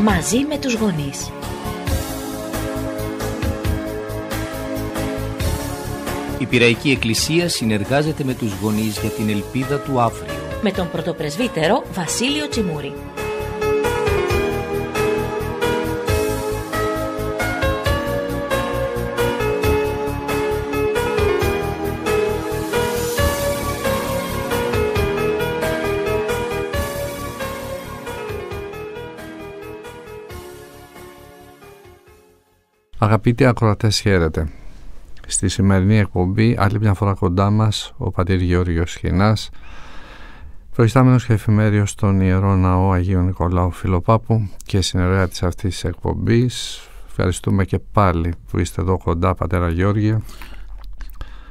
μαζί με τους γονείς. Η Πυραϊκή Εκκλησία συνεργάζεται με τους γονείς για την ελπίδα του αύριο. Με τον πρωτοπρεσβύτερο Βασίλειο Τσιμούρη. Αγαπητοί ακροατές χαίρετε. Στη σημερινή εκπομπή άλλη μια φορά κοντά μας ο πατήρ Γεώργιος Χινάς προϊστάμενος και εφημέριος στον Ιερό Ναό Αγίου Νικολάου Φιλοπάπου και συνεργάτη της αυτής της εκπομπής. Ευχαριστούμε και πάλι που είστε εδώ κοντά πατέρα Γεώργια.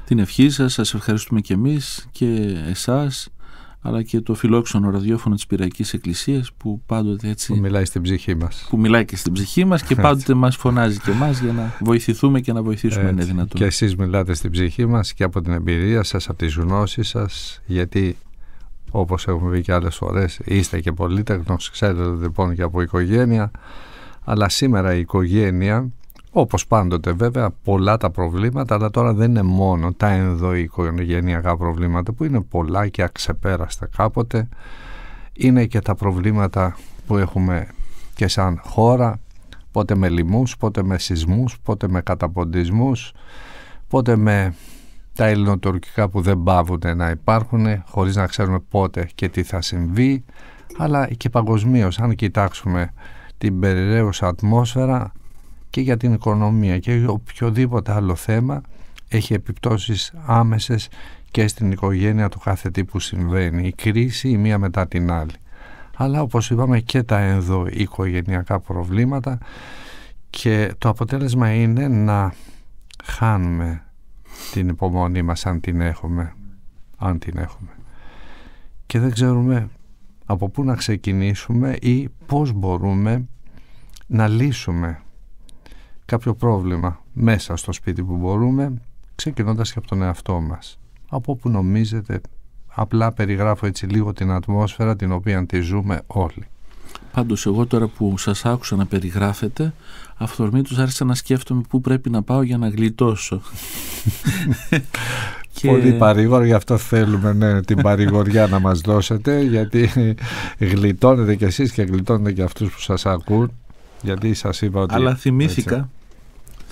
Την ευχή σας, σας ευχαριστούμε και εμείς και εσάς αλλά και το φιλόξενο ραδιόφωνο της Πυριακής Εκκλησίας που πάντοτε έτσι... Που μιλάει στην ψυχή μας. Που μιλάει και στην ψυχή μας και πάντοτε μας φωνάζει και μας για να βοηθηθούμε και να βοηθήσουμε είναι δυνατόν. Και εσείς μιλάτε στην ψυχή μας και από την εμπειρία σας, από τις γνώσεις σας, γιατί όπως έχουμε πει και άλλες φορές είστε και πολύτεκνος, ξέρετε λοιπόν και από οικογένεια, αλλά σήμερα η οικογένεια όπως πάντοτε βέβαια πολλά τα προβλήματα, αλλά τώρα δεν είναι μόνο τα ενδοοικογενειακά προβλήματα που είναι πολλά και αξεπέραστα κάποτε. Είναι και τα προβλήματα που έχουμε και σαν χώρα, πότε με λοιμούς, πότε με σεισμούς, πότε με καταποντισμούς, πότε με τα ελληνοτουρκικά που δεν πάβουν να υπάρχουν χωρίς να ξέρουμε πότε και τι θα συμβεί αλλά και παγκοσμίως, αν κοιτάξουμε την περιραίουσα ατμόσφαιρα και για την οικονομία και οποιοδήποτε άλλο θέμα έχει επιπτώσεις άμεσες και στην οικογένεια του κάθε τι που συμβαίνει, η κρίση η μία μετά την άλλη. Αλλά όπως είπαμε και τα ενδοοικογενειακά προβλήματα και το αποτέλεσμα είναι να χάνουμε την υπομονή μας αν την έχουμε, αν την έχουμε. Και δεν ξέρουμε από πού να ξεκινήσουμε ή πώς μπορούμε να λύσουμε κάποιο πρόβλημα μέσα στο σπίτι που μπορούμε, ξεκινώντας και από τον εαυτό μας. Από όπου νομίζετε, απλά περιγράφω έτσι λίγο την ατμόσφαιρα την οποία τη ζούμε όλοι. Πάντως εγώ τώρα που σας άκουσα να περιγράφετε αυθορμήτως άρχισα να σκέφτομαι πού πρέπει να πάω για να γλιτώσω. Και... Πολύ παρηγόρο, γι' αυτό θέλουμε ναι, την παρηγοριά να μας δώσετε γιατί γλιτώνετε κι εσείς και γλιτώνετε και αυτούς που σας ακούν γιατί σας είπα ότι... Αλλά θυμήθηκα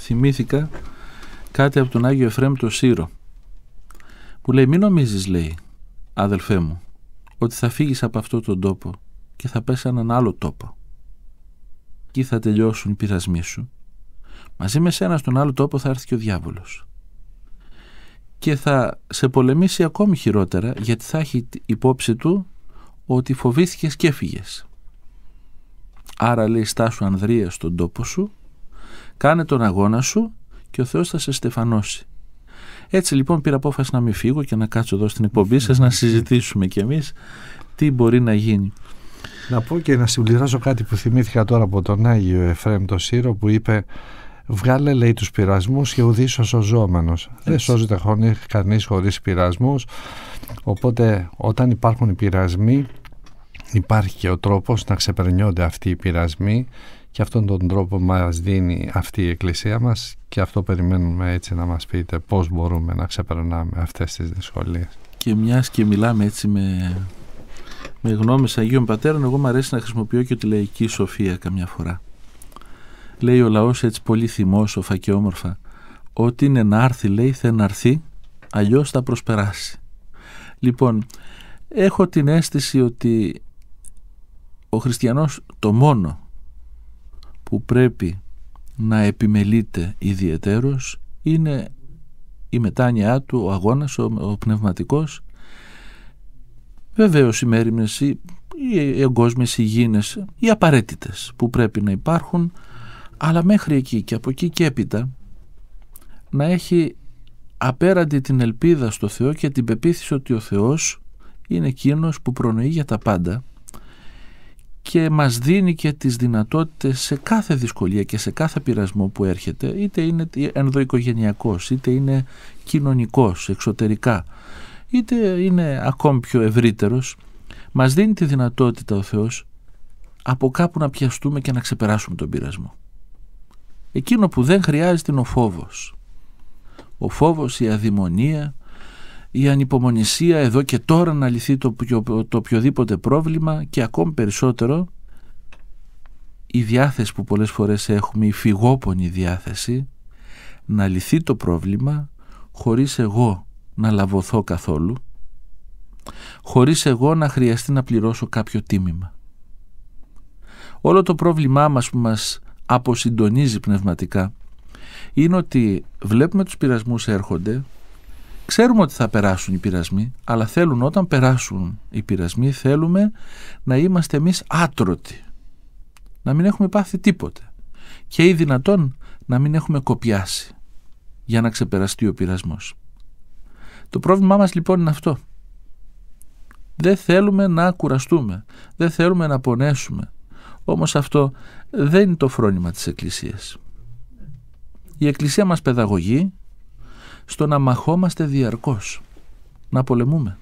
θυμήθηκα κάτι από τον Άγιο Εφραίμ το Σύρο που λέει μην νομίζεις λέει αδελφέ μου ότι θα φύγεις από αυτό τον τόπο και θα πέσει σε έναν άλλο τόπο και θα τελειώσουν οι πειρασμοί σου μαζί με σένα στον άλλο τόπο θα έρθει και ο διάβολος και θα σε πολεμήσει ακόμη χειρότερα γιατί θα έχει υπόψη του ότι φοβήθηκες και έφυγες άρα λέει στάσου Ανδρία στον τόπο σου Κάνε τον αγώνα σου και ο Θεός θα σε στεφανώσει. Έτσι λοιπόν πήρα απόφαση να μην φύγω και να κάτσω εδώ στην εκπομπή σας να συζητήσουμε κι εμείς τι μπορεί να γίνει. Να πω και να συμπληρώσω κάτι που θυμήθηκα τώρα από τον Άγιο Εφραίμ το Σύρο που είπε Βγάλε λέει τους πειρασμούς και ουδήσω ο σωζόμενος. Δεν σώζεται κανείς χωρίς πειρασμούς. Οπότε όταν υπάρχουν οι πειρασμοί υπάρχει και ο τρόπος να ξεπερνιόνται αυτοί οι πειρασμοί και αυτόν τον τρόπο μας δίνει αυτή η Εκκλησία μας και αυτό περιμένουμε έτσι να μας πείτε πώς μπορούμε να ξεπερνάμε αυτές τις δυσκολίες. Και μιας και μιλάμε έτσι με, με γνώμες Αγίων Πατέρων, εγώ μου αρέσει να χρησιμοποιώ και τη λαϊκή σοφία καμιά φορά. Λέει ο λαός έτσι πολύ θυμόσοφα και όμορφα, ότι είναι να έρθει λέει θέλει να έρθει, αλλιώς θα προσπεράσει. Λοιπόν, έχω την αίσθηση ότι ο χριστιανός το μόνο που πρέπει να επιμελείται ιδιαιτέρως είναι η μετάνοια του, ο αγώνας, ο, ο πνευματικός. Βεβαίως οι μέρημνες, οι, οι εγκόσμιες οι απαραίτητες που πρέπει να υπάρχουν, αλλά μέχρι εκεί και από εκεί και έπειτα να έχει απέραντη την ελπίδα στο Θεό και την πεποίθηση ότι ο Θεός είναι εκείνος που προνοεί για τα πάντα και μας δίνει και τις δυνατότητες σε κάθε δυσκολία και σε κάθε πειρασμό που έρχεται είτε είναι ενδοοικογενειακός, είτε είναι κοινωνικός, εξωτερικά είτε είναι ακόμη πιο ευρύτερος μας δίνει τη δυνατότητα ο Θεός από κάπου να πιαστούμε και να ξεπεράσουμε τον πειρασμό. Εκείνο που δεν χρειάζεται είναι ο φόβος. Ο φόβος, η αδημονία, η ανυπομονησία εδώ και τώρα να λυθεί το, το οποιοδήποτε πρόβλημα και ακόμη περισσότερο η διάθεση που πολλές φορές έχουμε, η φυγόπονη διάθεση να λυθεί το πρόβλημα χωρίς εγώ να λαβωθώ καθόλου χωρίς εγώ να χρειαστεί να πληρώσω κάποιο τίμημα. Όλο το πρόβλημά μας που μας αποσυντονίζει πνευματικά είναι ότι βλέπουμε τους πειρασμούς έρχονται Ξέρουμε ότι θα περάσουν οι πειρασμοί, αλλά θέλουν όταν περάσουν οι πειρασμοί, θέλουμε να είμαστε εμείς άτρωτοι, να μην έχουμε πάθει τίποτε και ή δυνατόν να μην έχουμε κοπιάσει για να ξεπεραστεί ο πειρασμός. Το πρόβλημά μας λοιπόν είναι αυτό. Δεν θέλουμε να κουραστούμε, δεν θέλουμε να πονέσουμε. Όμως αυτό δεν είναι το φρόνημα της Εκκλησίας. Η Εκκλησία μας παιδαγωγεί στο να μαχόμαστε διαρκώς, να πολεμούμε.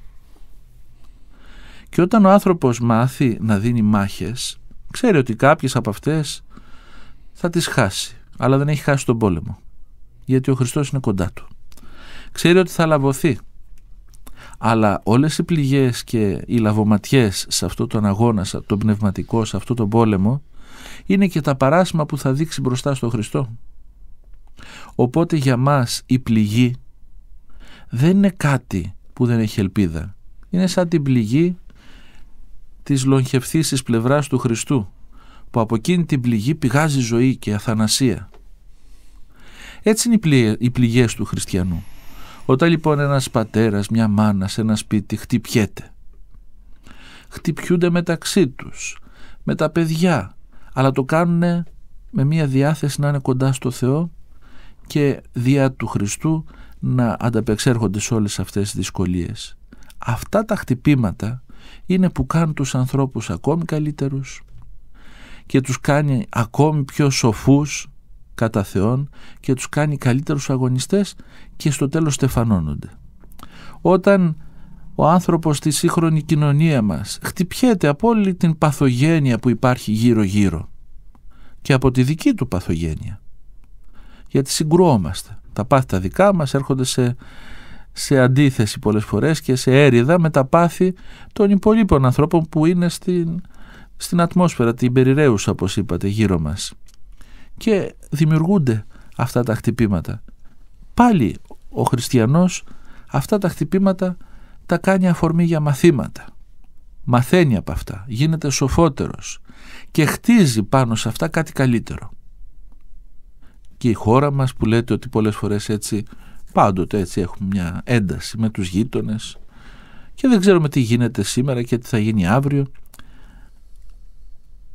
Και όταν ο άνθρωπος μάθει να δίνει μάχες, ξέρει ότι κάποιες από αυτές θα τις χάσει, αλλά δεν έχει χάσει τον πόλεμο, γιατί ο Χριστός είναι κοντά του. Ξέρει ότι θα λαβωθεί, αλλά όλες οι πληγές και οι λαβωματιές σε αυτό τον αγώνα, τον πνευματικό, σε αυτό τον πόλεμο, είναι και τα παράσημα που θα δείξει μπροστά στον Χριστό. Οπότε για μας η πληγή δεν είναι κάτι που δεν έχει ελπίδα. Είναι σαν την πληγή της λογχευθής πλευράς του Χριστού που από εκείνη την πληγή πηγάζει ζωή και αθανασία. Έτσι είναι οι πληγές του χριστιανού. Όταν λοιπόν ένας πατέρας, μια μάνα σε ένα σπίτι χτυπιέται, χτυπιούνται μεταξύ τους, με τα παιδιά, αλλά το κάνουν με μια διάθεση να είναι κοντά στο Θεό και διά του Χριστού να ανταπεξέρχονται σε όλες αυτές τις δυσκολίες. Αυτά τα χτυπήματα είναι που κάνουν τους ανθρώπους ακόμη καλύτερους και τους κάνει ακόμη πιο σοφούς κατά Θεόν και τους κάνει καλύτερους αγωνιστές και στο τέλος στεφανώνονται. Όταν ο άνθρωπος στη σύγχρονη κοινωνία μας χτυπιέται από όλη την παθογένεια που υπάρχει γύρω-γύρω και από τη δική του παθογένεια γιατί συγκρουόμαστε. Τα πάθη τα δικά μας έρχονται σε, σε αντίθεση πολλές φορές και σε έρηδα με τα πάθη των υπολείπων ανθρώπων που είναι στην, στην ατμόσφαιρα, την περιραίουσα όπως είπατε γύρω μας. Και δημιουργούνται αυτά τα χτυπήματα. Πάλι ο χριστιανός αυτά τα χτυπήματα τα κάνει αφορμή για μαθήματα. Μαθαίνει από αυτά, γίνεται σοφότερος και χτίζει πάνω σε αυτά κάτι καλύτερο και η χώρα μας που λέτε ότι πολλές φορές έτσι πάντοτε έτσι έχουμε μια ένταση με τους γείτονες και δεν ξέρουμε τι γίνεται σήμερα και τι θα γίνει αύριο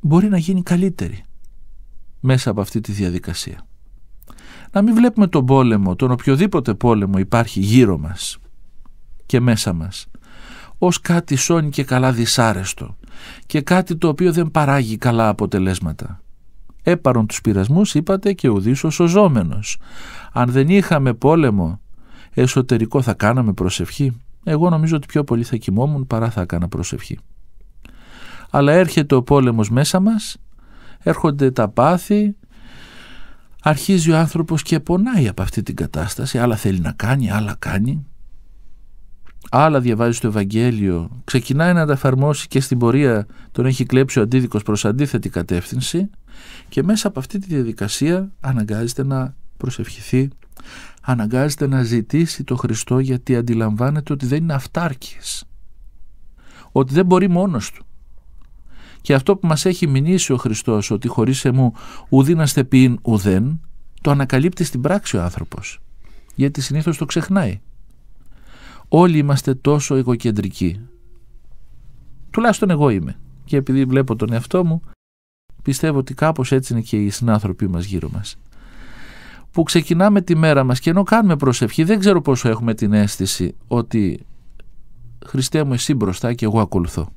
μπορεί να γίνει καλύτερη μέσα από αυτή τη διαδικασία. Να μην βλέπουμε τον πόλεμο, τον οποιοδήποτε πόλεμο υπάρχει γύρω μας και μέσα μας ως κάτι σώνει και καλά δυσάρεστο και κάτι το οποίο δεν παράγει καλά αποτελέσματα έπαρον τους πειρασμούς είπατε και ο σωζόμενος. Αν δεν είχαμε πόλεμο εσωτερικό θα κάναμε προσευχή. Εγώ νομίζω ότι πιο πολύ θα κοιμόμουν παρά θα έκανα προσευχή. Αλλά έρχεται ο πόλεμος μέσα μας, έρχονται τα πάθη, αρχίζει ο άνθρωπος και πονάει από αυτή την κατάσταση, άλλα θέλει να κάνει, άλλα κάνει. Άλλα διαβάζει το Ευαγγέλιο, ξεκινάει να τα εφαρμόσει και στην πορεία τον έχει κλέψει ο αντίδικος προς αντίθετη κατεύθυνση και μέσα από αυτή τη διαδικασία αναγκάζεται να προσευχηθεί, αναγκάζεται να ζητήσει το Χριστό γιατί αντιλαμβάνεται ότι δεν είναι αυτάρκης, ότι δεν μπορεί μόνος του. Και αυτό που μας έχει μηνύσει ο Χριστός ότι χωρίς εμού ουδίναστε ποιήν ουδέν, το ανακαλύπτει στην πράξη ο άνθρωπος, γιατί συνήθως το ξεχνάει. Όλοι είμαστε τόσο εγωκεντρικοί. Τουλάχιστον εγώ είμαι. Και επειδή βλέπω τον εαυτό μου, Πιστεύω ότι κάπως έτσι είναι και οι συνάνθρωποι μας γύρω μας. Που ξεκινάμε τη μέρα μας και ενώ κάνουμε προσευχή δεν ξέρω πόσο έχουμε την αίσθηση ότι Χριστέ μου εσύ μπροστά και εγώ ακολουθώ.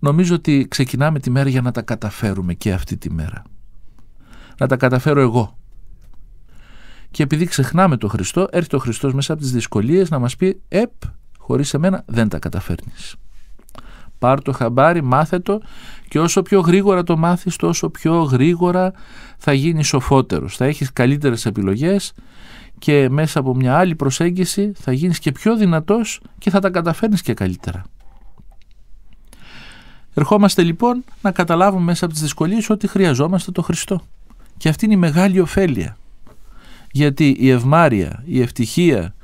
Νομίζω ότι ξεκινάμε τη μέρα για να τα καταφέρουμε και αυτή τη μέρα. Να τα καταφέρω εγώ. Και επειδή ξεχνάμε τον Χριστό, έρχεται ο Χριστός μέσα από τις δυσκολίες να μας πει «Επ, χωρίς εμένα δεν τα καταφέρνεις». Πάρ το χαμπάρι, μάθε το και όσο πιο γρήγορα το μάθεις, τόσο πιο γρήγορα θα γίνεις σοφότερος. Θα έχεις καλύτερες επιλογές και μέσα από μια άλλη προσέγγιση θα γίνεις και πιο δυνατός και θα τα καταφέρνεις και καλύτερα. Ερχόμαστε λοιπόν να καταλάβουμε μέσα από τις δυσκολίες ότι χρειαζόμαστε το Χριστό. Και αυτή είναι η μεγάλη ωφέλεια. Γιατί η ευμάρεια, η ευτυχία,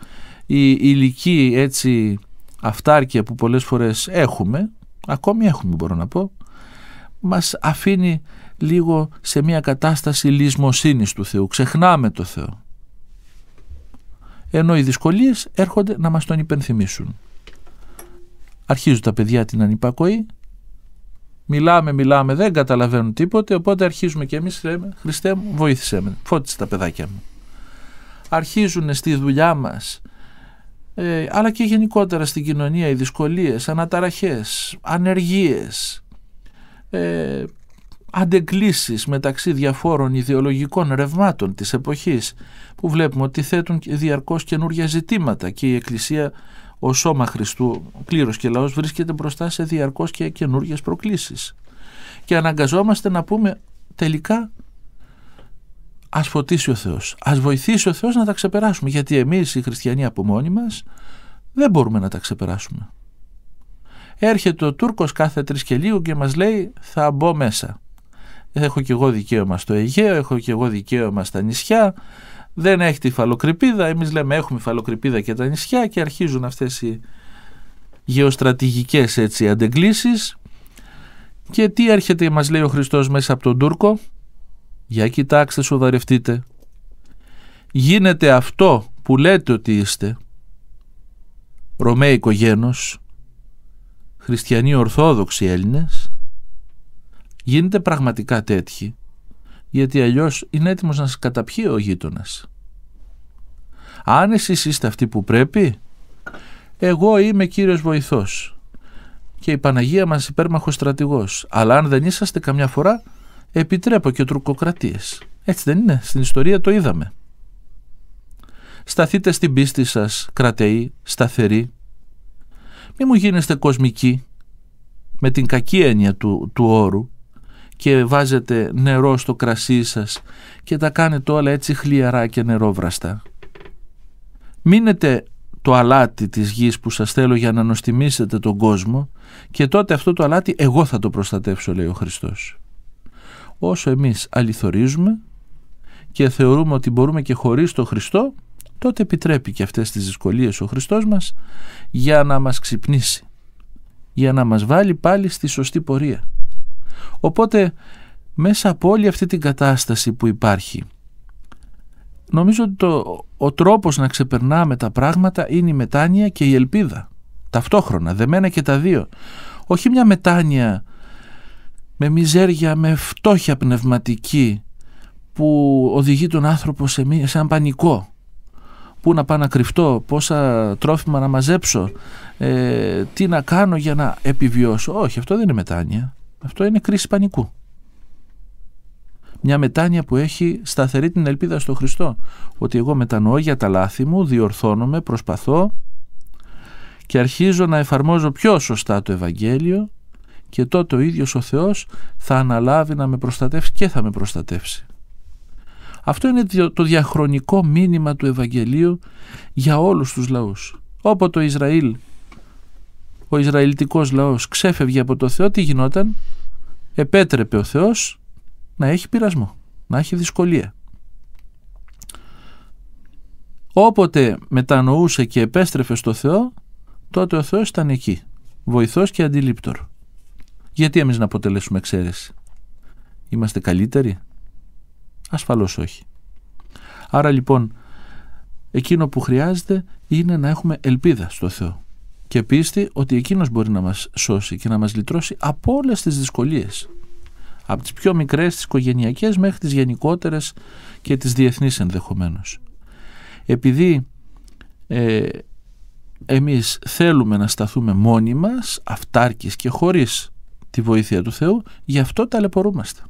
η ηλική έτσι αυτάρκεια που πολλές φορές έχουμε ακόμη έχουμε μπορώ να πω, μας αφήνει λίγο σε μια κατάσταση λυσμοσύνης του Θεού. Ξεχνάμε το Θεό. Ενώ οι δυσκολίες έρχονται να μας τον υπενθυμίσουν. Αρχίζουν τα παιδιά την ανυπακοή, μιλάμε, μιλάμε, δεν καταλαβαίνουν τίποτε, οπότε αρχίζουμε και εμείς, λέμε, Χριστέ μου, βοήθησέ με, φώτισε τα παιδάκια μου. Αρχίζουν στη δουλειά μας ε, αλλά και γενικότερα στην κοινωνία οι δυσκολίες, αναταραχές, ανεργίες, ε, αντεγκλήσεις μεταξύ διαφόρων ιδεολογικών ρευμάτων της εποχής που βλέπουμε ότι θέτουν διαρκώς καινούργια ζητήματα και η Εκκλησία ο σώμα Χριστού, κλήρος και λαός βρίσκεται μπροστά σε διαρκώς και καινούργιες προκλήσεις και αναγκαζόμαστε να πούμε τελικά ας φωτίσει ο Θεός, ας βοηθήσει ο Θεός να τα ξεπεράσουμε, γιατί εμείς οι χριστιανοί από μόνοι μας δεν μπορούμε να τα ξεπεράσουμε. Έρχεται ο Τούρκος κάθε τρεις και λίγο και μας λέει θα μπω μέσα. Έχω και εγώ δικαίωμα στο Αιγαίο, έχω και εγώ δικαίωμα στα νησιά, δεν έχει τη φαλοκρηπίδα, εμείς λέμε έχουμε φαλοκρηπίδα και τα νησιά και αρχίζουν αυτές οι γεωστρατηγικές έτσι αντεγκλήσεις και τι έρχεται μας λέει ο Χριστός μέσα από τον Τούρκο για κοιτάξτε, σοβαρευτείτε. Γίνεται αυτό που λέτε ότι είστε, Ρωμαίοι γένος, χριστιανοί ορθόδοξοι Έλληνες, γίνεται πραγματικά τέτοιοι, γιατί αλλιώς είναι έτοιμος να σας καταπιεί ο γείτονας. Αν εσείς είστε αυτοί που πρέπει, εγώ είμαι κύριος βοηθός και η Παναγία μας υπέρμαχος στρατηγός, αλλά αν δεν είσαστε καμιά φορά επιτρέπω και τουρκοκρατίες. Έτσι δεν είναι. Στην ιστορία το είδαμε. Σταθείτε στην πίστη σας κρατεοί, σταθεροί. Μη μου γίνεστε κοσμικοί με την κακή έννοια του, του όρου και βάζετε νερό στο κρασί σας και τα κάνετε όλα έτσι χλιαρά και νερόβραστα. Μείνετε το αλάτι της γης που σας θέλω για να νοστιμήσετε τον κόσμο και τότε αυτό το αλάτι εγώ θα το προστατεύσω λέει ο Χριστός όσο εμείς αληθορίζουμε και θεωρούμε ότι μπορούμε και χωρίς τον Χριστό τότε επιτρέπει και αυτές τις δυσκολίες ο Χριστός μας για να μας ξυπνήσει για να μας βάλει πάλι στη σωστή πορεία οπότε μέσα από όλη αυτή την κατάσταση που υπάρχει νομίζω ότι ο τρόπος να ξεπερνάμε τα πράγματα είναι η μετάνοια και η ελπίδα ταυτόχρονα δεμένα και τα δύο όχι μια μετάνοια με μιζέρια, με φτώχεια πνευματική που οδηγεί τον άνθρωπο σε, μία σε έναν πανικό. Πού να πάω να κρυφτώ, πόσα τρόφιμα να μαζέψω, ε, τι να κάνω για να επιβιώσω. Όχι, αυτό δεν είναι μετάνοια. Αυτό είναι κρίση πανικού. Μια μετάνοια που έχει σταθερή την ελπίδα στο Χριστό. Ότι εγώ μετανοώ για τα λάθη μου, διορθώνομαι, προσπαθώ και αρχίζω να εφαρμόζω πιο σωστά το Ευαγγέλιο και τότε ο ίδιος ο Θεός θα αναλάβει να με προστατεύσει και θα με προστατεύσει. Αυτό είναι το διαχρονικό μήνυμα του Ευαγγελίου για όλους τους λαούς. Όποτε το Ισραήλ, ο Ισραηλιτικός λαός ξέφευγε από το Θεό, τι γινόταν, επέτρεπε ο Θεός να έχει πειρασμό, να έχει δυσκολία. Όποτε μετανοούσε και επέστρεφε στο Θεό, τότε ο Θεός ήταν εκεί, βοηθός και αντιλήπτορο. Γιατί εμείς να αποτελέσουμε εξαίρεση. Είμαστε καλύτεροι. Ασφαλώς όχι. Άρα λοιπόν, εκείνο που χρειάζεται είναι να έχουμε ελπίδα στο Θεό και πίστη ότι εκείνος μπορεί να μας σώσει και να μας λυτρώσει από όλες τις δυσκολίες. Από τις πιο μικρές, τις οικογενειακές μέχρι τις γενικότερες και τις διεθνείς ενδεχομένως. Επειδή ε, εμείς θέλουμε να σταθούμε μόνοι μας, αυτάρκης και χωρίς τη βοήθεια του Θεού, γι' αυτό ταλαιπωρούμαστε.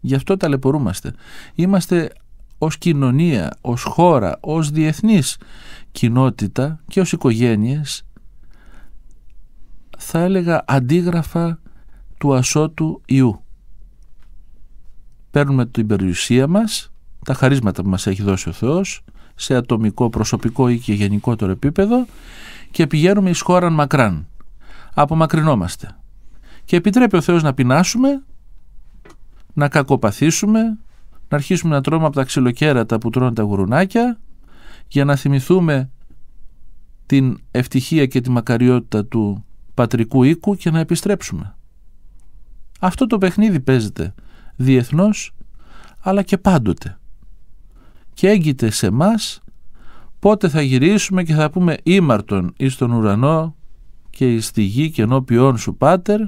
Γι' αυτό ταλαιπωρούμαστε. Είμαστε ως κοινωνία, ως χώρα, ως διεθνής κοινότητα και ως οικογένειες θα έλεγα αντίγραφα του ασώτου ιού. Παίρνουμε την περιουσία μας, τα χαρίσματα που μας έχει δώσει ο Θεός σε ατομικό, προσωπικό ή και γενικότερο επίπεδο και πηγαίνουμε εις χώραν μακράν. Απομακρυνόμαστε και επιτρέπει ο Θεός να πεινάσουμε, να κακοπαθήσουμε, να αρχίσουμε να τρώμε από τα ξυλοκέρατα που τρώνε τα γουρουνάκια για να θυμηθούμε την ευτυχία και τη μακαριότητα του πατρικού οίκου και να επιστρέψουμε. Αυτό το παιχνίδι παίζεται διεθνώς αλλά και πάντοτε και έγκυται σε μας πότε θα γυρίσουμε και θα πούμε ήμαρτον εις τον ουρανό και εις τη γη και ενώπιόν σου πάτερ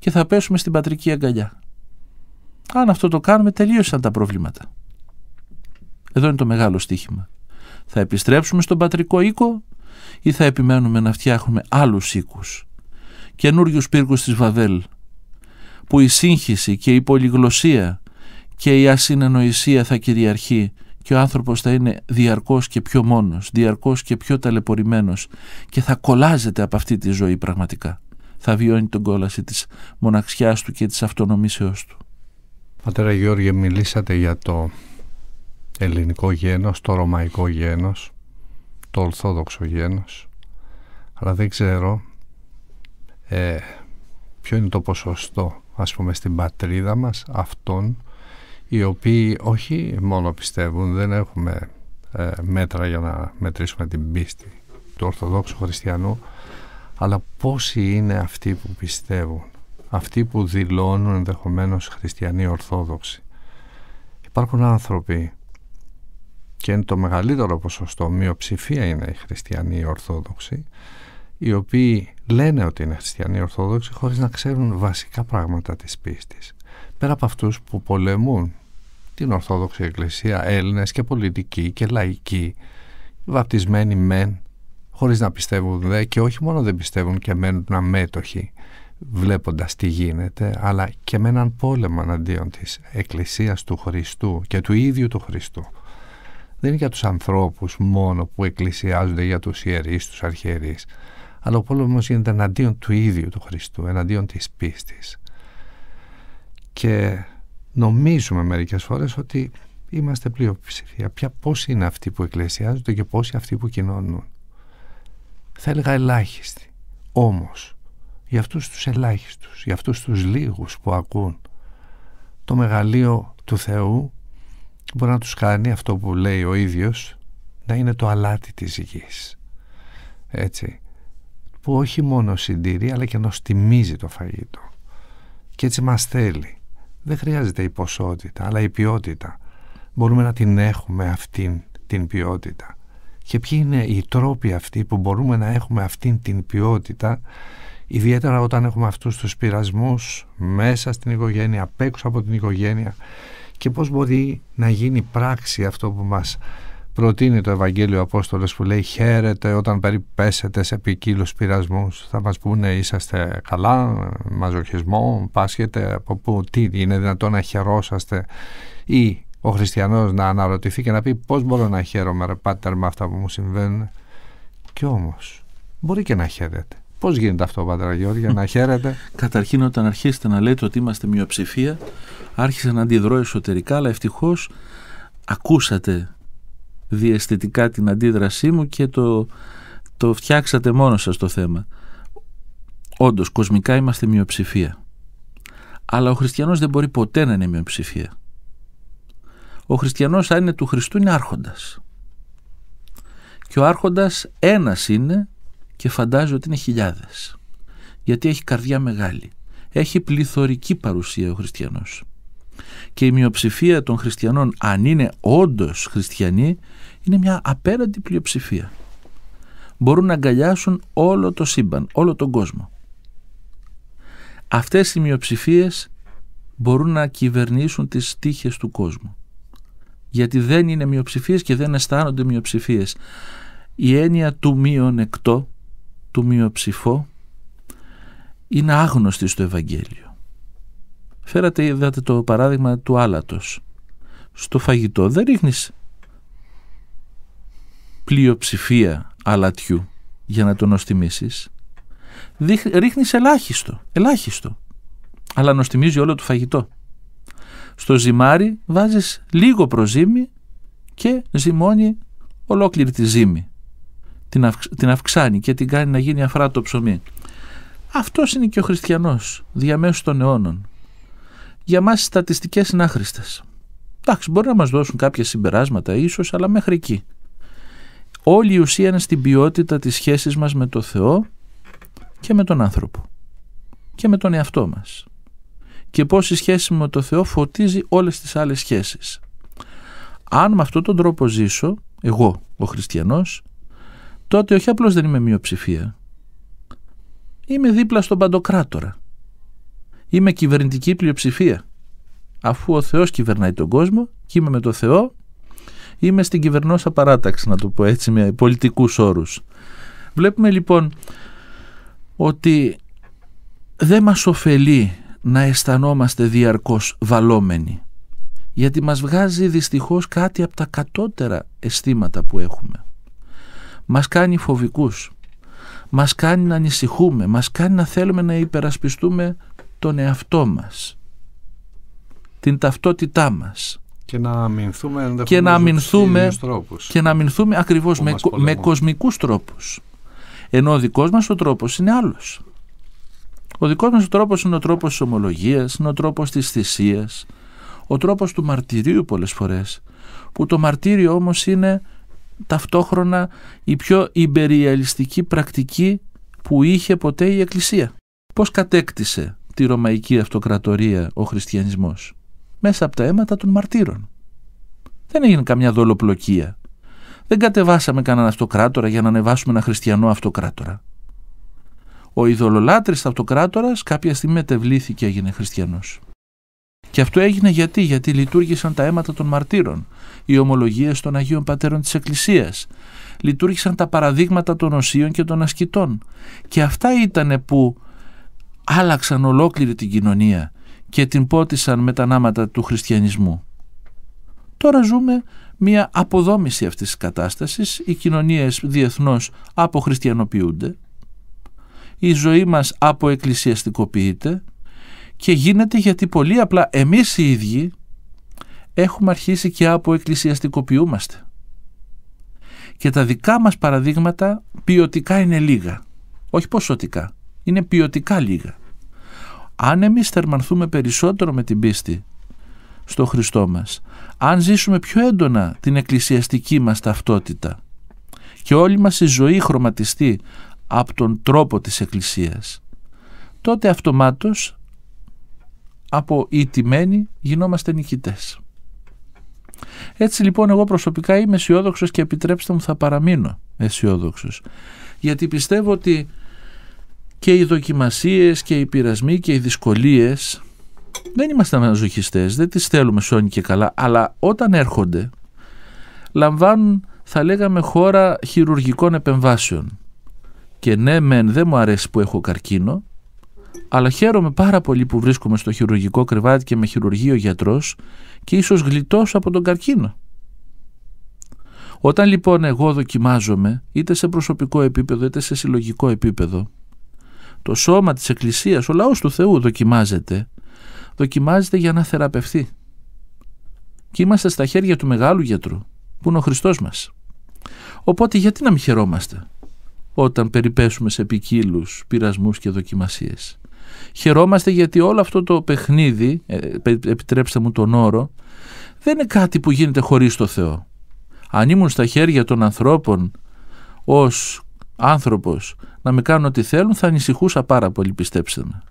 και θα πέσουμε στην πατρική αγκαλιά. Αν αυτό το κάνουμε τελείωσαν τα προβλήματα. Εδώ είναι το μεγάλο στοίχημα. Θα επιστρέψουμε στον πατρικό οίκο ή θα επιμένουμε να φτιάχνουμε άλλους οίκους, Καινούριους πύργους της Βαβέλ που η σύγχυση και η πολυγλωσία και η ασυνανοησία θα κυριαρχεί και ο άνθρωπος θα είναι διαρκώς και πιο μόνος, διαρκώς και πιο ταλαιπωρημένος και θα κολλάζεται από αυτή τη ζωή πραγματικά θα βιώνει τον κόλαση της μοναξιάς του και της αυτονομήσεώς του. Πατέρα Γιώργε μιλήσατε για το ελληνικό γένος, το ρωμαϊκό γένος, το ορθόδοξο γένος, αλλά δεν ξέρω ε, ποιο είναι το ποσοστό, ας πούμε, στην πατρίδα μας αυτών οι οποίοι όχι μόνο πιστεύουν, δεν έχουμε ε, μέτρα για να μετρήσουμε την πίστη του Ορθοδόξου Χριστιανού, αλλά πόσοι είναι αυτοί που πιστεύουν, αυτοί που δηλώνουν ενδεχομένως χριστιανοί ορθόδοξοι. Υπάρχουν άνθρωποι και είναι το μεγαλύτερο ποσοστό, μειοψηφία είναι οι χριστιανοί ορθόδοξοι, οι οποίοι λένε ότι είναι χριστιανοί ορθόδοξοι χωρίς να ξέρουν βασικά πράγματα της πίστης. Πέρα από αυτούς που πολεμούν την Ορθόδοξη Εκκλησία, Έλληνες και πολιτικοί και λαϊκοί, βαπτισμένοι μεν, χωρίς να πιστεύουν δε και όχι μόνο δεν πιστεύουν και μένουν αμέτωχοι βλέποντας τι γίνεται αλλά και με έναν πόλεμο εναντίον της Εκκλησίας του Χριστού και του ίδιου του Χριστού δεν είναι για τους ανθρώπους μόνο που εκκλησιάζονται για τους ιερείς, τους αρχιερείς αλλά ο πόλεμος γίνεται εναντίον του ίδιου του Χριστού, εναντίον της πίστης και νομίζουμε μερικές φορές ότι είμαστε πλειοψηφία. Ποια, πώς είναι αυτοί που εκκλησιάζονται και είναι αυτοί που κοινωνούν θα έλεγα ελάχιστη. Όμως, για αυτούς τους ελάχιστους, για αυτούς τους λίγους που ακούν, το μεγαλείο του Θεού μπορεί να τους κάνει αυτό που λέει ο ίδιος, να είναι το αλάτι της γης. Έτσι, που όχι μόνο συντηρεί, αλλά και νοστιμίζει το φαγητό. Και έτσι μας θέλει. Δεν χρειάζεται η ποσότητα, αλλά η ποιότητα. Μπορούμε να την έχουμε αυτήν την ποιότητα και ποιοι είναι οι τρόποι αυτοί που μπορούμε να έχουμε αυτήν την ποιότητα ιδιαίτερα όταν έχουμε αυτούς τους πειρασμούς μέσα στην οικογένεια, απέξω από την οικογένεια και πώς μπορεί να γίνει πράξη αυτό που μας προτείνει το Ευαγγέλιο Απόστολος που λέει «Χαίρετε όταν περιπέσετε σε ποικίλους πειρασμούς, Θα μας πούνε «Είσαστε καλά, μαζοχισμό, πάσχετε από πού, τι είναι δυνατόν να χαιρόσαστε» ή ο χριστιανός να αναρωτηθεί και να πει πώς μπορώ να χαίρομαι ρε πάτερ με αυτά που μου συμβαίνουν και όμως μπορεί και να χαίρεται Πώς γίνεται αυτό, Πάτερ Γεώργια, να χαίρεται Καταρχήν, όταν αρχίσετε να λέτε ότι είμαστε μειοψηφία, άρχισα να αντιδρώ εσωτερικά, αλλά ευτυχώς ακούσατε διαστητικά την αντίδρασή μου και το, το φτιάξατε μόνο σας το θέμα. Όντως, κοσμικά είμαστε μειοψηφία. Αλλά ο χριστιανός δεν μπορεί ποτέ να είναι μειοψηφία ο χριστιανός θα είναι του Χριστού είναι άρχοντας. Και ο άρχοντας ένας είναι και φαντάζει ότι είναι χιλιάδες. Γιατί έχει καρδιά μεγάλη. Έχει πληθωρική παρουσία ο χριστιανός. Και η μειοψηφία των χριστιανών, αν είναι όντως χριστιανοί, είναι μια απέραντη πλειοψηφία. Μπορούν να αγκαλιάσουν όλο το σύμπαν, όλο τον κόσμο. Αυτές οι μειοψηφίες μπορούν να κυβερνήσουν τις τύχες του κόσμου γιατί δεν είναι μειοψηφίες και δεν αισθάνονται μειοψηφίες. Η έννοια του μειονεκτό, του μειοψηφό, είναι άγνωστη στο Ευαγγέλιο. Φέρατε, είδατε το παράδειγμα του άλατος. Στο φαγητό δεν ρίχνεις πλειοψηφία αλατιού για να τον νοστιμήσεις. Ρίχνεις ελάχιστο, ελάχιστο. Αλλά νοστιμίζει όλο το φαγητό στο ζυμάρι βάζεις λίγο προζύμι και ζυμώνει ολόκληρη τη ζύμη. Την, την αυξάνει και την κάνει να γίνει αφράτο ψωμί. Αυτός είναι και ο χριστιανός διαμέσου των αιώνων. Για μας οι στατιστικές είναι άχρηστες. Εντάξει, μπορεί να μας δώσουν κάποια συμπεράσματα ίσως, αλλά μέχρι εκεί. Όλη η ουσία είναι στην ποιότητα της σχέσης μας με το Θεό και με τον άνθρωπο και με τον εαυτό μας και πώς η σχέση με το Θεό φωτίζει όλες τις άλλες σχέσεις. Αν με αυτόν τον τρόπο ζήσω, εγώ ο χριστιανός, τότε όχι απλώς δεν είμαι μειοψηφία. Είμαι δίπλα στον παντοκράτορα. Είμαι κυβερνητική πλειοψηφία. Αφού ο Θεός κυβερνάει τον κόσμο και είμαι με το Θεό, είμαι στην κυβερνόσα παράταξη, να το πω έτσι, με πολιτικούς όρους. Βλέπουμε λοιπόν ότι δεν μας ωφελεί να αισθανόμαστε διαρκώς βαλόμενοι γιατί μας βγάζει δυστυχώς κάτι από τα κατώτερα αισθήματα που έχουμε. Μας κάνει φοβικούς, μας κάνει να ανησυχούμε, μας κάνει να θέλουμε να υπερασπιστούμε τον εαυτό μας, την ταυτότητά μας. Και να αμυνθούμε, και να αμυνθούμε, τρόπους και να ακριβώς με, με κοσμικούς τρόπους. Ενώ ο δικός μας ο τρόπος είναι άλλος. Ο δικός μας τρόπος είναι ο τρόπος της ομολογίας, είναι ο τρόπος της θυσίας, ο τρόπος του μαρτυρίου πολλές φορές. Που το μαρτύριο όμως είναι ταυτόχρονα η πιο υπεριαλιστική πρακτική που είχε ποτέ η Εκκλησία. Πώς κατέκτησε τη Ρωμαϊκή Αυτοκρατορία ο χριστιανισμός. Μέσα από τα αίματα των μαρτύρων. Δεν έγινε καμιά δολοπλοκία. Δεν κατεβάσαμε κανέναν αυτοκράτορα για να ανεβάσουμε ένα χριστιανό αυτοκράτορα ο ειδωλολάτρης αυτοκράτορας κάποια στιγμή μετεβλήθηκε έγινε χριστιανός. Και αυτό έγινε γιατί, γιατί λειτουργήσαν τα αίματα των μαρτύρων, οι ομολογίες των Αγίων Πατέρων της Εκκλησίας, λειτουργήσαν τα παραδείγματα των οσίων και των ασκητών. Και αυτά ήταν που άλλαξαν ολόκληρη την κοινωνία και την πότισαν με τα νάματα του χριστιανισμού. Τώρα ζούμε μια αποδόμηση αυτής της κατάστασης, οι κοινωνίες διεθνώς αποχριστιανοποιούνται, η ζωή μας αποεκκλησιαστικοποιείται και γίνεται γιατί πολύ απλά εμείς οι ίδιοι έχουμε αρχίσει και αποεκκλησιαστικοποιούμαστε. Και τα δικά μας παραδείγματα ποιοτικά είναι λίγα, όχι ποσοτικά, είναι ποιοτικά λίγα. Αν εμείς θερμανθούμε περισσότερο με την πίστη στο Χριστό μας, αν ζήσουμε πιο έντονα την εκκλησιαστική μας ταυτότητα και όλη μας η ζωή χρωματιστεί από τον τρόπο της Εκκλησίας τότε αυτομάτως από τιμένη γινόμαστε νικητές. Έτσι λοιπόν εγώ προσωπικά είμαι αισιόδοξος και επιτρέψτε μου θα παραμείνω αισιόδοξος. Γιατί πιστεύω ότι και οι δοκιμασίες και οι πειρασμοί και οι δυσκολίες δεν είμαστε μαζοχιστές, δεν τις θέλουμε σόνι και καλά, αλλά όταν έρχονται λαμβάνουν θα λέγαμε χώρα χειρουργικών επεμβάσεων και ναι μεν δεν μου αρέσει που έχω καρκίνο αλλά χαίρομαι πάρα πολύ που βρίσκομαι στο χειρουργικό κρεβάτι και με χειρουργείο γιατρός και ίσως γλιτώσω από τον καρκίνο. Όταν λοιπόν εγώ δοκιμάζομαι είτε σε προσωπικό επίπεδο είτε σε συλλογικό επίπεδο το σώμα της Εκκλησίας, ο λαός του Θεού δοκιμάζεται δοκιμάζεται για να θεραπευθεί και είμαστε στα χέρια του μεγάλου γιατρού που είναι ο Χριστός μας. Οπότε γιατί να μην χαιρόμαστε όταν περιπέσουμε σε ποικίλους πειρασμούς και δοκιμασίες. Χαιρόμαστε γιατί όλο αυτό το παιχνίδι, ε, επιτρέψτε μου τον όρο, δεν είναι κάτι που γίνεται χωρίς το Θεό. Αν ήμουν στα χέρια των ανθρώπων ως άνθρωπος να με κάνουν ό,τι θέλουν θα ανησυχούσα πάρα πολύ πιστέψτε με.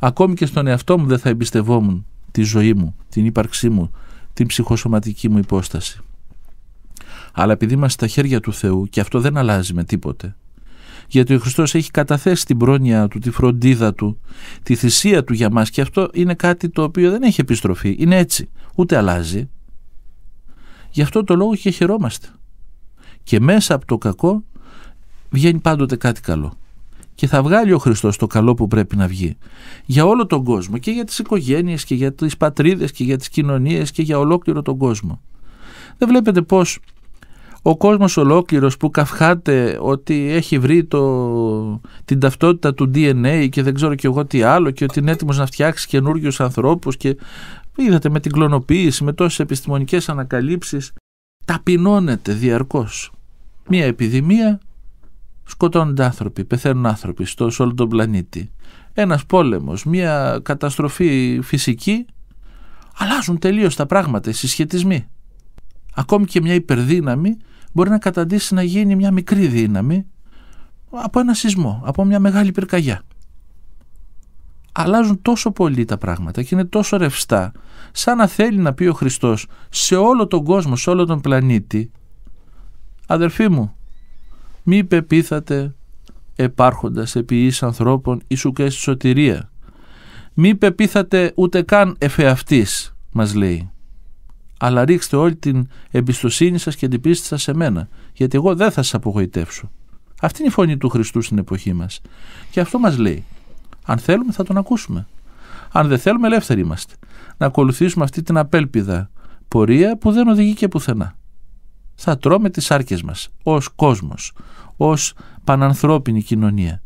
Ακόμη και στον εαυτό μου δεν θα εμπιστευόμουν τη ζωή μου, την ύπαρξή μου, την ψυχοσωματική μου υπόσταση αλλά επειδή είμαστε στα χέρια του Θεού και αυτό δεν αλλάζει με τίποτε. Γιατί ο Χριστός έχει καταθέσει την πρόνοια του, τη φροντίδα του, τη θυσία του για μας και αυτό είναι κάτι το οποίο δεν έχει επιστροφή. Είναι έτσι, ούτε αλλάζει. Γι' αυτό το λόγο και χαιρόμαστε. Και μέσα από το κακό βγαίνει πάντοτε κάτι καλό. Και θα βγάλει ο Χριστός το καλό που πρέπει να βγει. Για όλο τον κόσμο και για τις οικογένειες και για τις πατρίδες και για τις κοινωνίες και για ολόκληρο τον κόσμο. Δεν βλέπετε πως ο κόσμος ολόκληρος που καυχάται ότι έχει βρει το, την ταυτότητα του DNA και δεν ξέρω και εγώ τι άλλο και ότι είναι έτοιμος να φτιάξει καινούριους ανθρώπους και είδατε με την κλωνοποίηση, με τόσες επιστημονικές ανακαλύψεις ταπεινώνεται διαρκώς. Μία επιδημία σκοτώνονται άνθρωποι, πεθαίνουν άνθρωποι στο, σε όλο τον πλανήτη. Ένας πόλεμος, μία καταστροφή φυσική αλλάζουν τελείως τα πράγματα, οι συσχετισμοί. Ακόμη και μια υπερδύναμη μπορεί να καταντήσει να γίνει μια μικρή δύναμη από ένα σεισμό, από μια μεγάλη πυρκαγιά. Αλλάζουν τόσο πολύ τα πράγματα και είναι τόσο ρευστά, σαν να θέλει να πει ο Χριστός σε όλο τον κόσμο, σε όλο τον πλανήτη, αδερφοί μου, μη πεπίθατε επάρχοντας επί εις ανθρώπων Ιησού και σωτηρία. Μη πεπίθατε ούτε καν εφεαυτής, μας λέει αλλά ρίξτε όλη την εμπιστοσύνη σας και την πίστη σας σε μένα, γιατί εγώ δεν θα σας απογοητεύσω. Αυτή είναι η φωνή του Χριστού στην εποχή μας. Και αυτό μας λέει. Αν θέλουμε θα τον ακούσουμε. Αν δεν θέλουμε ελεύθεροι είμαστε. Να ακολουθήσουμε αυτή την απέλπιδα πορεία που δεν οδηγεί και πουθενά. Θα τρώμε τις άρκες μας, ως κόσμος, ως πανανθρώπινη κοινωνία.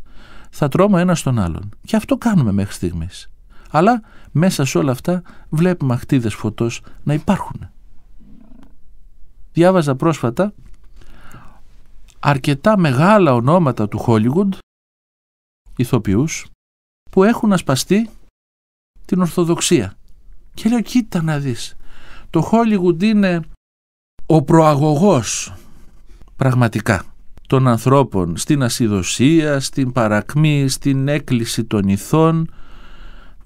Θα τρώμε ένας τον άλλον. Και αυτό κάνουμε μέχρι στιγμής. Αλλά μέσα σε όλα αυτά βλέπουμε ακτίδες φωτός να υπάρχουν. Διάβαζα πρόσφατα αρκετά μεγάλα ονόματα του Χόλιγουντ, ηθοποιούς, που έχουν ασπαστεί την Ορθοδοξία. Και λέω κοίτα να δεις, το Χόλιγουντ είναι ο προαγωγός πραγματικά των ανθρώπων στην ασυδοσία, στην παρακμή, στην έκκληση των ηθών,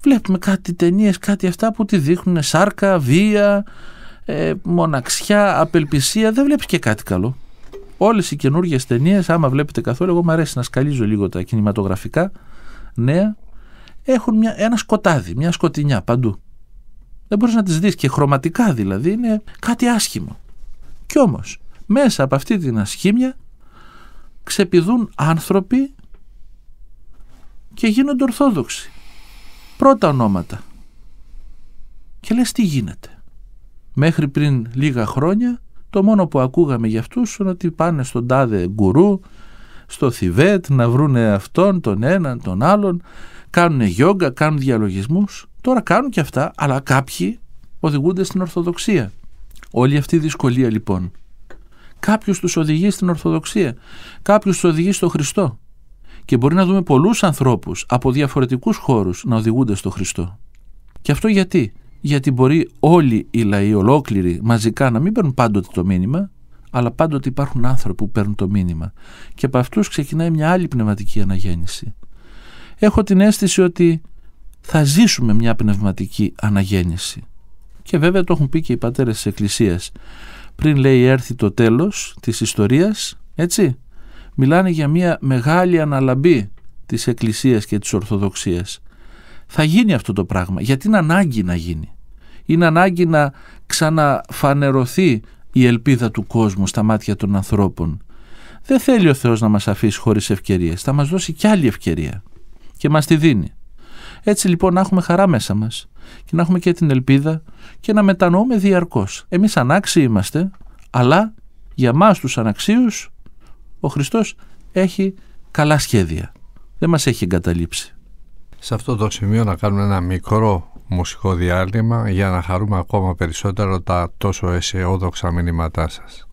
βλέπουμε κάτι ταινίες, κάτι αυτά που τη δείχνουν σάρκα, βία, ε, μοναξιά, απελπισία. Δεν βλέπεις και κάτι καλό. Όλες οι καινούργιες ταινίες, άμα βλέπετε καθόλου, εγώ μου αρέσει να σκαλίζω λίγο τα κινηματογραφικά νέα, έχουν μια, ένα σκοτάδι, μια σκοτεινιά παντού. Δεν μπορείς να τις δεις και χρωματικά δηλαδή είναι κάτι άσχημο. Κι όμως, μέσα από αυτή την ασχήμια ξεπηδούν άνθρωποι και γίνονται ορθόδοξοι πρώτα ονόματα. Και λες τι γίνεται. Μέχρι πριν λίγα χρόνια το μόνο που ακούγαμε για αυτούς είναι ότι πάνε στον τάδε γκουρού, στο Θιβέτ, να βρούνε αυτόν, τον έναν, τον άλλον, κάνουν γιόγκα, κάνουν διαλογισμούς. Τώρα κάνουν και αυτά, αλλά κάποιοι οδηγούνται στην Ορθοδοξία. Όλη αυτή η δυσκολία λοιπόν. Κάποιος τους οδηγεί στην Ορθοδοξία, κάποιος τους οδηγεί στο Χριστό και μπορεί να δούμε πολλούς ανθρώπους από διαφορετικούς χώρους να οδηγούνται στο Χριστό. Και αυτό γιατί. Γιατί μπορεί όλοι οι λαοί ολόκληροι μαζικά να μην παίρνουν πάντοτε το μήνυμα, αλλά πάντοτε υπάρχουν άνθρωποι που παίρνουν το μήνυμα. Και από αυτούς ξεκινάει μια άλλη πνευματική αναγέννηση. Έχω την αίσθηση ότι θα ζήσουμε μια πνευματική αναγέννηση. Και βέβαια το έχουν πει και οι πατέρες της Εκκλησίας. Πριν λέει έρθει το τέλος της ιστορίας, έτσι, μιλάνε για μια μεγάλη αναλαμπή της Εκκλησίας και της Ορθοδοξίας. Θα γίνει αυτό το πράγμα. Γιατί είναι ανάγκη να γίνει. Είναι ανάγκη να ξαναφανερωθεί η ελπίδα του κόσμου στα μάτια των ανθρώπων. Δεν θέλει ο Θεός να μας αφήσει χωρίς ευκαιρίες. Θα μας δώσει κι άλλη ευκαιρία. Και μας τη δίνει. Έτσι λοιπόν να έχουμε χαρά μέσα μας και να έχουμε και την ελπίδα και να μετανοούμε διαρκώς. Εμείς ανάξιοι είμαστε, αλλά για μας τους αναξίους ο Χριστός έχει καλά σχέδια. Δεν μας έχει εγκαταλείψει. Σε αυτό το σημείο να κάνουμε ένα μικρό μουσικό διάλειμμα για να χαρούμε ακόμα περισσότερο τα τόσο αισιόδοξα μηνύματά σας.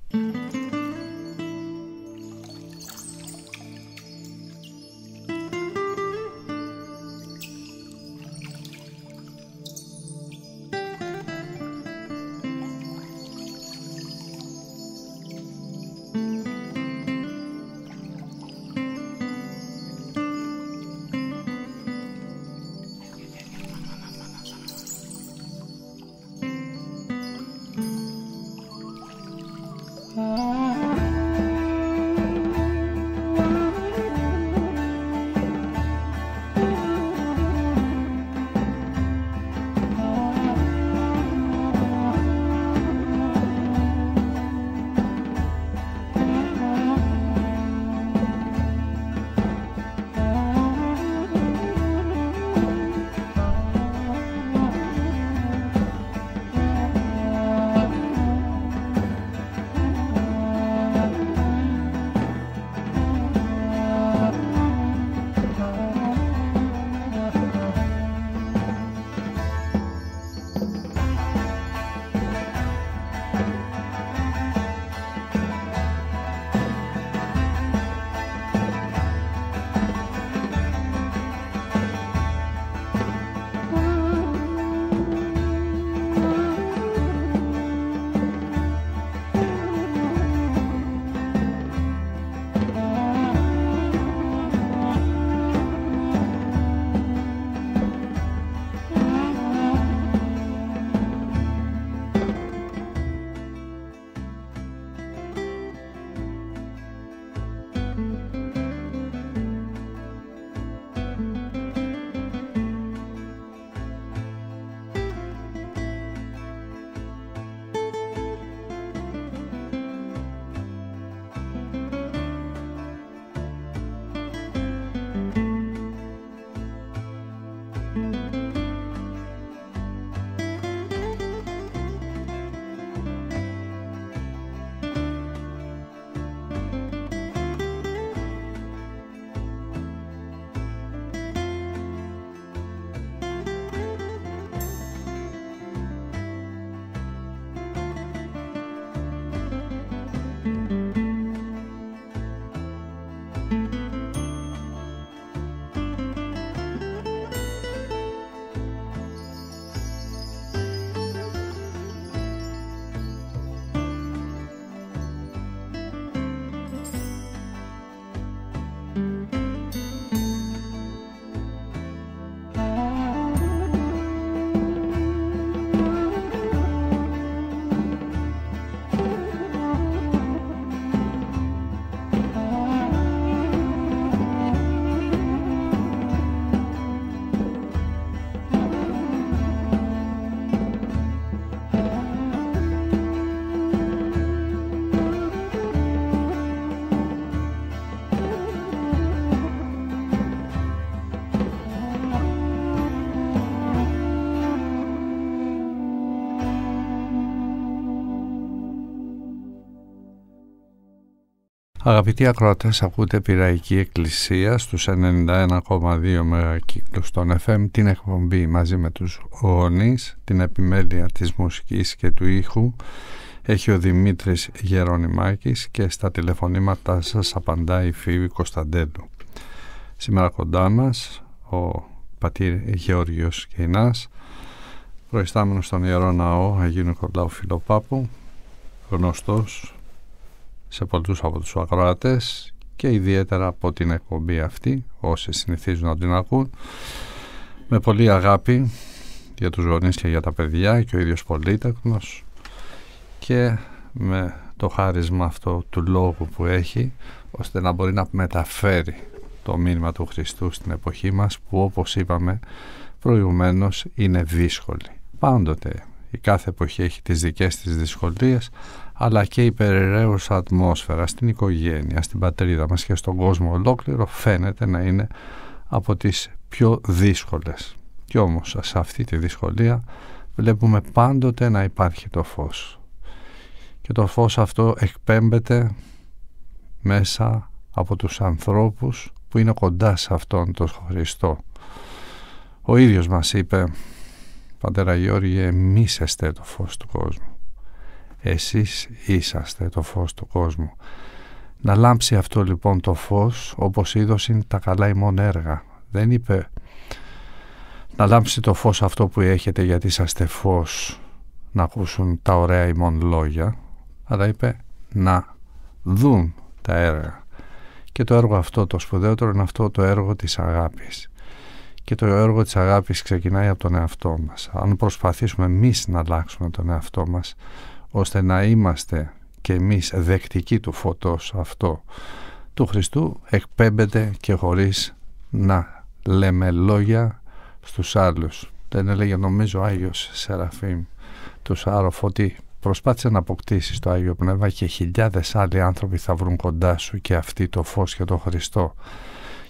Αγαπητοί ακροατές, ακούτε Πειραϊκή Εκκλησία στους 91,2 μεγακύκλους των FM, την εκπομπή μαζί με τους γονείς, την επιμέλεια της μουσικής και του ήχου. Έχει ο Δημήτρης Γερονιμάκης και στα τηλεφωνήματά σας απαντάει η Φίβη Κωνσταντέλου. Σήμερα κοντά μας ο πατήρ Γεώργιος Κεϊνάς, προϊστάμενος στον Ιερό Ναό Αγίου Νικολάου Φιλοπάπου, γνωστός σε πολλούς από τους ακροατές και ιδιαίτερα από την εκπομπή αυτή, όσοι συνηθίζουν να την ακούν, με πολύ αγάπη για τους γονείς και για τα παιδιά και ο ίδιος πολύτεκνος και με το χάρισμα αυτό του λόγου που έχει ώστε να μπορεί να μεταφέρει το μήνυμα του Χριστού στην εποχή μας που όπως είπαμε προηγουμένως είναι δύσκολη. Πάντοτε η κάθε εποχή έχει τις δικές της δυσκολίες αλλά και η ατμόσφαιρα στην οικογένεια, στην πατρίδα μας και στον κόσμο ολόκληρο φαίνεται να είναι από τις πιο δύσκολες. Κι όμως σε αυτή τη δυσκολία βλέπουμε πάντοτε να υπάρχει το φως. Και το φως αυτό εκπέμπεται μέσα από τους ανθρώπους που είναι κοντά σε Αυτόν τον Χριστό. Ο ίδιος μας είπε «Πατέρα Γιώργη, μη είστε το φως του κόσμου». Εσείς είσαστε το φως του κόσμου. Να λάμψει αυτό λοιπόν το φως όπως είδωσιν τα καλά ημών έργα. Δεν είπε να λάμψει το φως αυτό που έχετε γιατί είσαστε φως να ακούσουν τα ωραία ημών λόγια αλλά είπε να δουν τα έργα. Και το έργο αυτό το σπουδαιότερο είναι αυτό το έργο της αγάπης. Και το έργο της αγάπης ξεκινάει από τον εαυτό μας. Αν προσπαθήσουμε εμείς να αλλάξουμε τον εαυτό μας ώστε να είμαστε και εμείς δεκτικοί του φωτός αυτό του Χριστού εκπέμπεται και χωρίς να λέμε λόγια στους άλλους. Δεν έλεγε νομίζω Άγιος Σεραφείμ του Σάρο ότι Προσπάθησε να αποκτήσει το Άγιο Πνεύμα και χιλιάδες άλλοι άνθρωποι θα βρουν κοντά σου και αυτοί το φως και το Χριστό.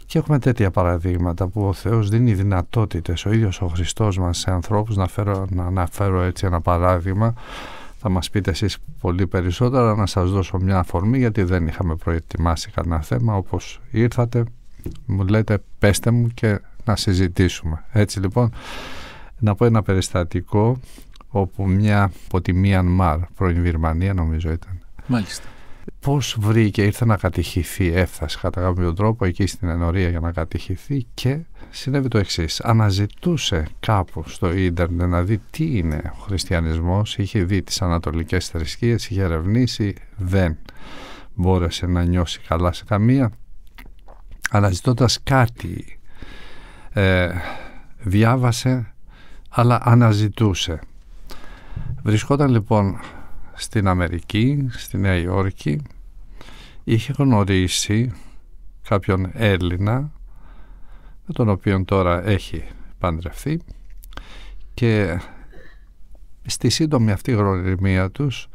Και έχουμε τέτοια παραδείγματα που ο Θεός δίνει δυνατότητες, ο ίδιος ο Χριστός μας σε ανθρώπους, να, φέρω, να έτσι ένα παράδειγμα, θα μας πείτε εσείς πολύ περισσότερα, να σας δώσω μια αφορμή γιατί δεν είχαμε προετοιμάσει κανένα θέμα. Όπως ήρθατε, μου λέτε πέστε μου και να συζητήσουμε. Έτσι λοιπόν, να πω ένα περιστατικό όπου μια από τη Μιανμάρ, πρώην Βυρμανία νομίζω ήταν. Μάλιστα. Πώς βρήκε, ήρθε να κατηχηθεί, έφτασε κατά κάποιο τρόπο εκεί στην ενορία για να κατηχηθεί και συνέβη το εξής. Αναζητούσε κάπου στο ίντερνετ να δει τι είναι ο χριστιανισμός, είχε δει τις ανατολικές θρησκείες, είχε ερευνήσει, δεν μπόρεσε να νιώσει καλά σε καμία. αναζητώντας κάτι, ε, διάβασε, αλλά αναζητούσε. Βρισκόταν λοιπόν στην Αμερική, στη Νέα Υόρκη, είχε γνωρίσει κάποιον Έλληνα τον οποίο τώρα έχει παντρευτεί και στη σύντομη αυτή γνωριμία τους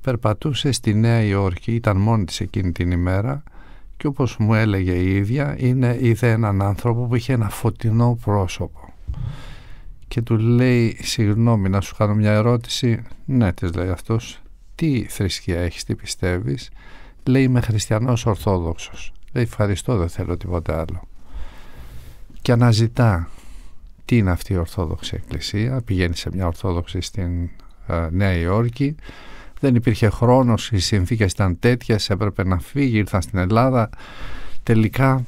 περπατούσε στη Νέα Υόρκη, ήταν μόνη της εκείνη την ημέρα και όπως μου έλεγε η ίδια είναι, είδε έναν άνθρωπο που είχε ένα φωτεινό πρόσωπο και του λέει συγγνώμη να σου κάνω μια ερώτηση ναι της λέει αυτός τι θρησκεία έχεις, τι πιστεύεις λέει είμαι χριστιανός ορθόδοξος λέει ευχαριστώ δεν θέλω τίποτα άλλο και αναζητά τι είναι αυτή η Ορθόδοξη Εκκλησία. Πηγαίνει σε μια Ορθόδοξη στην ε, Νέα Υόρκη. Δεν υπήρχε χρόνος, οι συνθήκες ήταν τέτοιες, έπρεπε να φύγει, ήρθαν στην Ελλάδα. Τελικά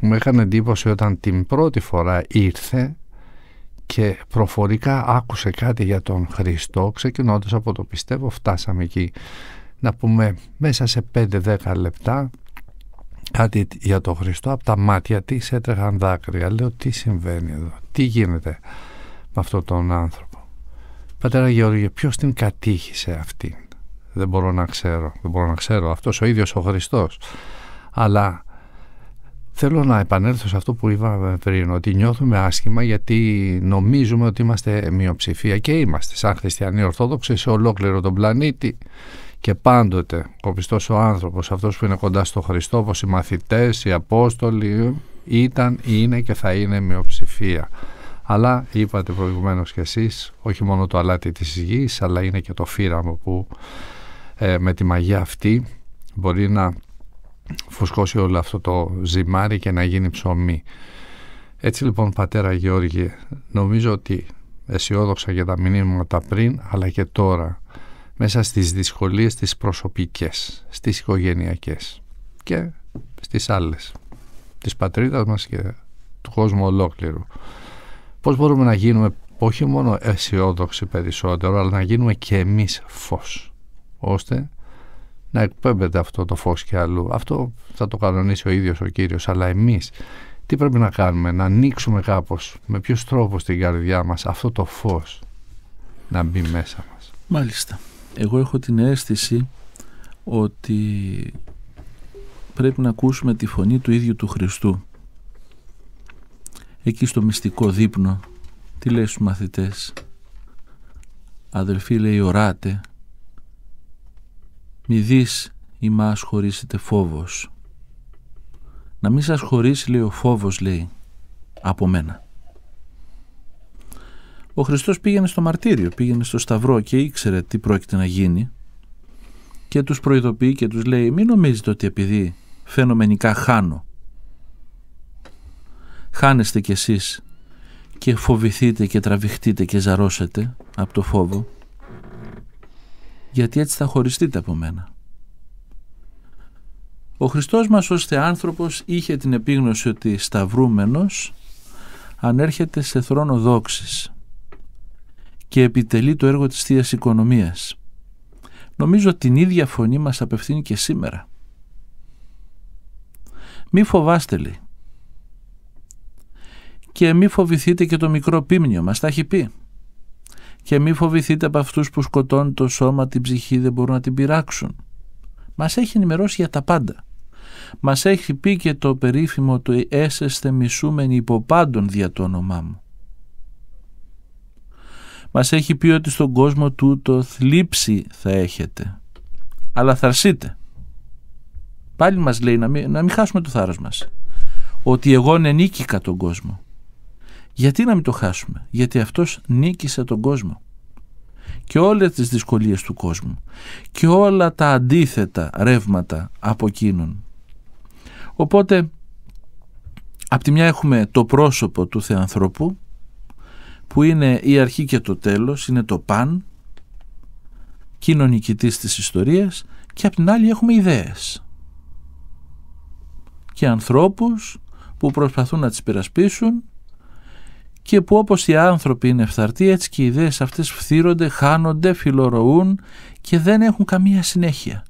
μου είχαν εντύπωση όταν την πρώτη φορά ήρθε και προφορικά άκουσε κάτι για τον Χριστό, ξεκινώντας από το πιστεύω, φτάσαμε εκεί. Να πούμε μέσα σε 5-10 λεπτά κάτι για τον Χριστό από τα μάτια της έτρεχαν δάκρυα λέω τι συμβαίνει εδώ, τι γίνεται με αυτόν τον άνθρωπο πατέρα Γεώργιο ποιος την κατήχησε αυτήν δεν μπορώ να ξέρω δεν μπορώ να ξέρω αυτός ο ίδιος ο Χριστός αλλά θέλω να επανέλθω σε αυτό που είπαμε πριν ότι νιώθουμε άσχημα γιατί νομίζουμε ότι είμαστε μειοψηφία και είμαστε σαν χριστιανοί ορθόδοξοι σε ολόκληρο τον πλανήτη και πάντοτε ο πιστός ο άνθρωπος, αυτός που είναι κοντά στο Χριστό, όπως οι μαθητές, οι Απόστολοι, ήταν, είναι και θα είναι μειοψηφία. Αλλά είπατε προηγουμένως και εσείς, όχι μόνο το αλάτι της γης, αλλά είναι και το φύραμο που ε, με τη μαγεία αυτή μπορεί να φουσκώσει όλο αυτό το ζυμάρι και να γίνει ψωμί. Έτσι λοιπόν πατέρα Γεώργη, νομίζω ότι αισιόδοξα για τα μηνύματα πριν, αλλά και τώρα μέσα στις δυσκολίες τις προσωπικές, στις οικογενειακές και στις άλλες, της πατρίδας μας και του κόσμου ολόκληρου. Πώς μπορούμε να γίνουμε όχι μόνο αισιόδοξοι περισσότερο, αλλά να γίνουμε και εμείς φως, ώστε να εκπέμπεται αυτό το φως και αλλού. Αυτό θα το κανονίσει ο ίδιος ο Κύριος, αλλά εμείς τι πρέπει να κάνουμε, να ανοίξουμε κάπως, με ποιους τρόπους στην καρδιά μας αυτό το φως να μπει μέσα μας. Μάλιστα εγώ έχω την αίσθηση ότι πρέπει να ακούσουμε τη φωνή του ίδιου του Χριστού εκεί στο μυστικό δείπνο τι λέει στους μαθητές αδελφοί λέει οράτε μη δεις ημάς χωρίσετε φόβος να μην σας χωρίσει λέει ο φόβος λέει από μένα ο Χριστός πήγαινε στο μαρτύριο, πήγαινε στο σταυρό και ήξερε τι πρόκειται να γίνει και τους προειδοποιεί και τους λέει μην νομίζετε ότι επειδή φαινομενικά χάνω χάνεστε κι εσείς και φοβηθείτε και τραβηχτείτε και ζαρώσετε από το φόβο γιατί έτσι θα χωριστείτε από μένα. Ο Χριστός μας ως θεάνθρωπος είχε την επίγνωση ότι σταυρούμενος ανέρχεται σε θρόνο δόξης και επιτελεί το έργο της θείας Οικονομίας. Νομίζω την ίδια φωνή μας απευθύνει και σήμερα. Μη φοβάστε λέει. Και μη φοβηθείτε και το μικρό πίμνιο μας τα έχει πει. Και μη φοβηθείτε από αυτούς που σκοτώνουν το σώμα, την ψυχή δεν μπορούν να την πειράξουν. Μας έχει ενημερώσει για τα πάντα. Μας έχει πει και το περίφημο του «Έσεστε μισούμενοι πάντων» δια το όνομά μου» μας έχει πει ότι στον κόσμο του το θλίψη θα έχετε, αλλά θαρσείτε. Πάλι μας λέει να μην, να χάσουμε το θάρρος μας. Ότι εγώ νίκηκα τον κόσμο. Γιατί να μην το χάσουμε. Γιατί αυτός νίκησε τον κόσμο. Και όλες τις δυσκολίες του κόσμου. Και όλα τα αντίθετα ρεύματα από εκείνον. Οπότε, απ' τη μια έχουμε το πρόσωπο του Θεανθρώπου που είναι η αρχή και το τέλος, είναι το παν, κοινωνικητής της ιστορίας και απ' την άλλη έχουμε ιδέες και ανθρώπους που προσπαθούν να τις περασπίσουν και που όπως οι άνθρωποι είναι φθαρτοί έτσι και οι ιδέες αυτές φθύρονται, χάνονται, φιλορωούν και δεν έχουν καμία συνέχεια.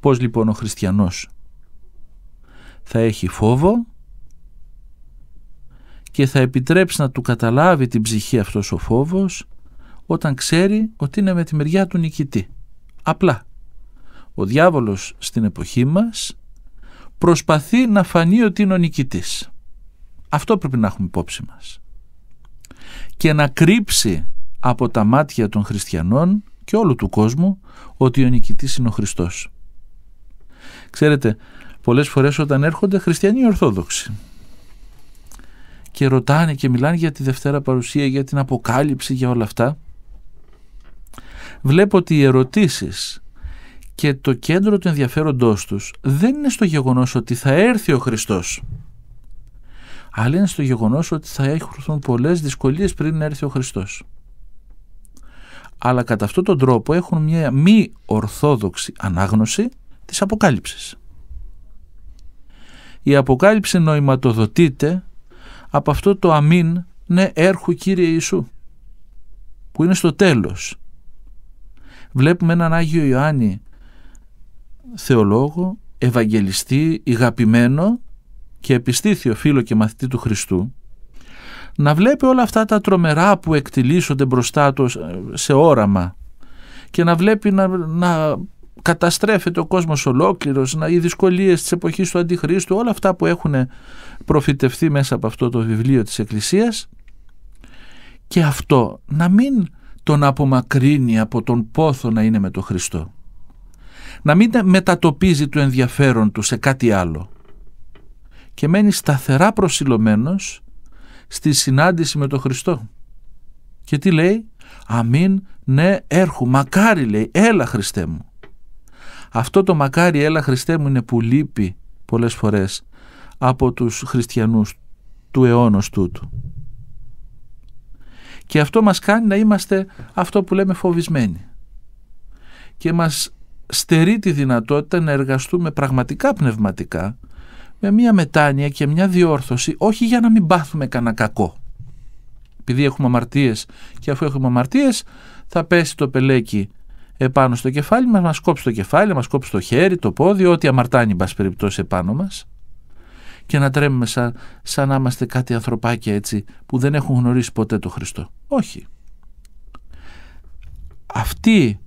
Πώς λοιπόν ο χριστιανός θα έχει φόβο και θα επιτρέψει να του καταλάβει την ψυχή αυτός ο φόβος όταν ξέρει ότι είναι με τη μεριά του νικητή. Απλά. Ο διάβολος στην εποχή μας προσπαθεί να φανεί ότι είναι ο νικητής. Αυτό πρέπει να έχουμε υπόψη μας. Και να κρύψει από τα μάτια των χριστιανών και όλου του κόσμου ότι ο νικητής είναι ο Χριστός. Ξέρετε, πολλές φορές όταν έρχονται χριστιανοί ορθόδοξοι και ρωτάνε και μιλάνε για τη Δευτέρα Παρουσία, για την Αποκάλυψη, για όλα αυτά, βλέπω ότι οι ερωτήσεις και το κέντρο του ενδιαφέροντός τους δεν είναι στο γεγονός ότι θα έρθει ο Χριστός, αλλά είναι στο γεγονός ότι θα έχουν πολλές δυσκολίες πριν έρθει ο Χριστός. Αλλά κατά αυτόν τον τρόπο έχουν μια μη ορθόδοξη ανάγνωση της Αποκάλυψης. Η Αποκάλυψη νοηματοδοτείται από αυτό το αμήν ναι έρχου Κύριε Ιησού που είναι στο τέλος βλέπουμε έναν Άγιο Ιωάννη θεολόγο ευαγγελιστή, ηγαπημένο και επιστήθιο φίλο και μαθητή του Χριστού να βλέπει όλα αυτά τα τρομερά που εκτιλήσονται μπροστά του σε όραμα και να βλέπει να, να καταστρέφεται ο κόσμος ολόκληρος, οι δυσκολίες της εποχής του Αντιχρίστου, όλα αυτά που έχουν προφητευθεί μέσα από αυτό το βιβλίο της Εκκλησίας και αυτό να μην τον απομακρύνει από τον πόθο να είναι με τον Χριστό. Να μην μετατοπίζει το ενδιαφέρον του σε κάτι άλλο και μένει σταθερά προσιλωμένος στη συνάντηση με τον Χριστό. Και τι λέει, αμήν, ναι, έρχου, μακάρι λέει, έλα Χριστέ μου. Αυτό το μακάρι έλα Χριστέ μου είναι που λείπει πολλές φορές από τους χριστιανούς του αιώνος τούτου. Και αυτό μας κάνει να είμαστε αυτό που λέμε φοβισμένοι. Και μας στερεί τη δυνατότητα να εργαστούμε πραγματικά πνευματικά με μια μετάνοια και μια διόρθωση όχι για να μην πάθουμε κανένα κακό. Επειδή έχουμε αμαρτίες και αφού έχουμε αμαρτίες θα πέσει το πελέκι επάνω στο κεφάλι μας, μας κόψει το κεφάλι, μας κόψει το χέρι, το πόδι, ό,τι αμαρτάνει μπας περιπτώσει επάνω μας και να τρέμουμε σαν, σαν να είμαστε κάτι ανθρωπάκια έτσι που δεν έχουν γνωρίσει ποτέ το Χριστό. Όχι. Αυτή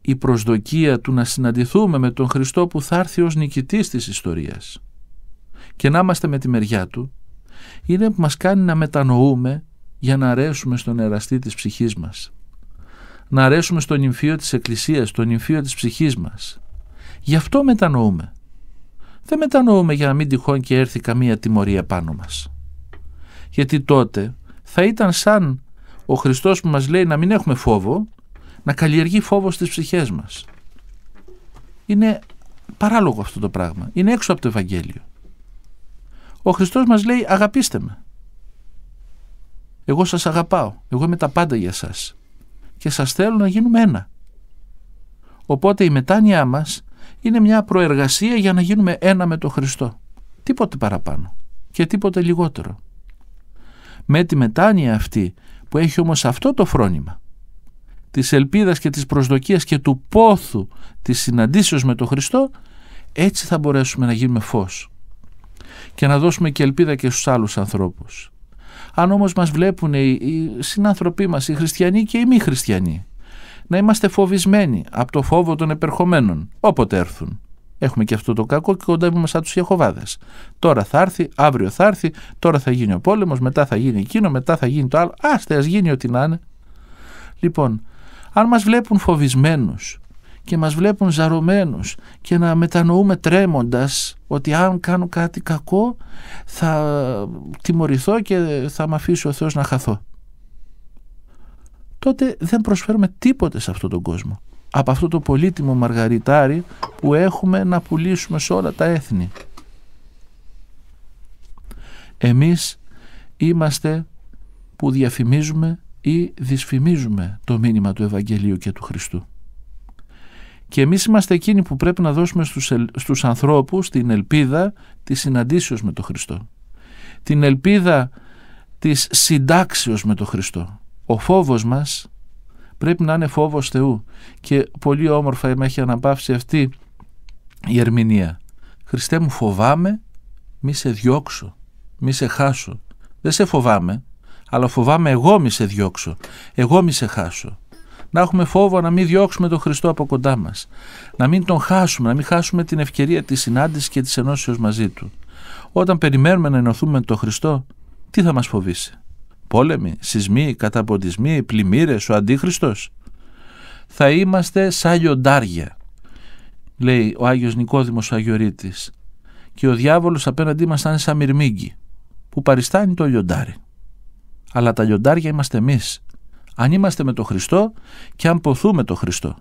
η προσδοκία του να συναντηθούμε με τον Χριστό που θα έρθει ως νικητής της ιστορίας και να είμαστε με τη μεριά του είναι που μας κάνει να μετανοούμε για να αρέσουμε στον εραστή της ψυχής μας να αρέσουμε στο νυμφίο της Εκκλησίας, στο νυμφίο της ψυχής μας. Γι' αυτό μετανοούμε. Δεν μετανοούμε για να μην τυχόν και έρθει καμία τιμωρία πάνω μας. Γιατί τότε θα ήταν σαν ο Χριστός που μας λέει να μην έχουμε φόβο, να καλλιεργεί φόβο στις ψυχές μας. Είναι παράλογο αυτό το πράγμα. Είναι έξω από το Ευαγγέλιο. Ο Χριστός μας λέει αγαπήστε με. Εγώ σας αγαπάω. Εγώ είμαι τα πάντα για σας και σας θέλω να γίνουμε ένα. Οπότε η μετάνοια μας είναι μια προεργασία για να γίνουμε ένα με τον Χριστό. Τίποτε παραπάνω και τίποτε λιγότερο. Με τη μετάνοια αυτή που έχει όμως αυτό το φρόνημα της ελπίδας και της προσδοκίας και του πόθου της συναντήσεως με τον Χριστό έτσι θα μπορέσουμε να γίνουμε φως και να δώσουμε και ελπίδα και στους άλλους ανθρώπους. Αν όμως μας βλέπουν οι, οι συνανθρωποί μας, οι χριστιανοί και οι μη χριστιανοί, να είμαστε φοβισμένοι από το φόβο των επερχομένων, όποτε έρθουν. Έχουμε και αυτό το κακό και κοντεύουμε σαν τους Ιεχωβάδες. Τώρα θα έρθει, αύριο θα έρθει, τώρα θα γίνει ο πόλεμος, μετά θα γίνει εκείνο, μετά θα γίνει το άλλο. Άστε, ας γίνει ό,τι να είναι. Λοιπόν, αν μας βλέπουν φοβισμένους, και μας βλέπουν ζαρωμένους και να μετανοούμε τρέμοντας ότι αν κάνω κάτι κακό θα τιμωρηθώ και θα με αφήσει ο Θεός να χαθώ τότε δεν προσφέρουμε τίποτε σε αυτόν τον κόσμο από αυτό το πολύτιμο μαργαριτάρι που έχουμε να πουλήσουμε σε όλα τα έθνη εμείς είμαστε που διαφημίζουμε ή δυσφημίζουμε το μήνυμα του Ευαγγελίου και του Χριστού και εμείς είμαστε εκείνοι που πρέπει να δώσουμε στους, στους ανθρώπους την ελπίδα της συναντήσεως με τον Χριστό. Την ελπίδα της συντάξεως με τον Χριστό. Ο φόβος μας πρέπει να είναι φόβος Θεού. Και πολύ όμορφα με έχει αναπαύσει αυτή η ερμηνεία. Χριστέ μου φοβάμαι μη σε διώξω, μη σε χάσω. Δεν σε φοβάμαι, αλλά φοβάμαι εγώ μη σε διώξω, εγώ μη σε χάσω να έχουμε φόβο να μην διώξουμε τον Χριστό από κοντά μας. Να μην τον χάσουμε, να μην χάσουμε την ευκαιρία της συνάντησης και της ενώσεως μαζί του. Όταν περιμένουμε να ενωθούμε με τον Χριστό, τι θα μας φοβήσει. Πόλεμοι, σεισμοί, καταποντισμοί, πλημμύρες, ο αντίχριστος Θα είμαστε σαν λιοντάρια, λέει ο Άγιος Νικόδημος ο Αγιορείτης και ο διάβολος απέναντί μας θα είναι σαν μυρμήγκι που παριστάνει το λιοντάρι. Αλλά τα λιοντάρια είμαστε εμείς αν είμαστε με τον Χριστό και αν ποθούμε τον Χριστό.